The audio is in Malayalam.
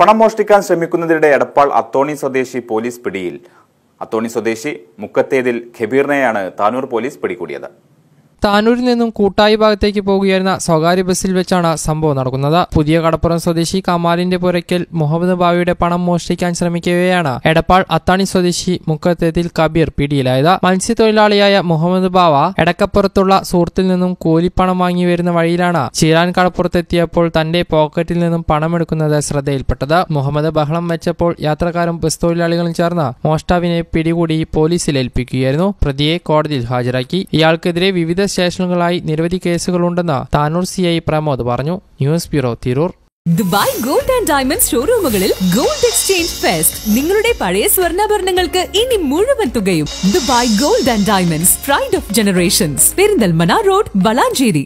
പണം മോഷ്ടിക്കാൻ ശ്രമിക്കുന്നതിനിടെ എടപ്പാൾ അത്തോണി സ്വദേശി പോലീസ് പിടിയിൽ അത്തോണി സ്വദേശി മുക്കത്തേതിൽ ഖബീറിനെയാണ് താനൂർ പോലീസ് പിടികൂടിയത് താനൂരിൽ നിന്നും കൂട്ടായി ഭാഗത്തേക്ക് പോകുകയായിരുന്ന സ്വകാര്യ ബസ്സിൽ വെച്ചാണ് സംഭവം നടക്കുന്നത് പുതിയ കടപ്പുറം സ്വദേശി കമാലിന്റെ പുരയ്ക്കൽ മുഹമ്മദ് ബാബിയുടെ പണം മോഷ്ടിക്കാൻ ശ്രമിക്കുകയാണ് എടപ്പാൾ അത്താണി സ്വദേശി മുക്കത്തേത്തിൽ കബീർ പിടിയിലായത് മത്സ്യത്തൊഴിലാളിയായ മുഹമ്മദ് ബാവ എടക്കപ്പുറത്തുള്ള സുഹൃത്തിൽ നിന്നും കൂലിപ്പണം വാങ്ങി വരുന്ന വഴിയിലാണ് ചീരാൻ കടപ്പുറത്തെത്തിയപ്പോൾ തന്റെ പോക്കറ്റിൽ നിന്നും പണമെടുക്കുന്നത് ശ്രദ്ധയിൽപ്പെട്ടത് മുഹമ്മദ് ബഹളം വെച്ചപ്പോൾ യാത്രക്കാരും ബസ് തൊഴിലാളികളും ചേർന്ന് മോഷ്ടാവിനെ പിടികൂടി പോലീസിൽ ഏൽപ്പിക്കുകയായിരുന്നു പ്രതിയെ കോടതിയിൽ ഹാജരാക്കി ഇയാൾക്കെതിരെ വിവിധ സ്റ്റേഷനുകളായി നിരവധി കേസുകളുണ്ടെന്ന് താനൂർ സി ഐ പ്രമോദ് പറഞ്ഞു news bureau Tirur Dubai gold and diamonds ഷോറൂമുകളിൽ ഗോൾഡ് എക്സ്ചേഞ്ച് ഫെസ്റ്റ് നിങ്ങളുടെ പഴയ സ്വർണ്ണാഭരണങ്ങൾക്ക് ഇനി മുഴുവൻ തുകയും Dubai gold and diamonds pride of generations Perinthalmanna road ബലാഞ്ചേരി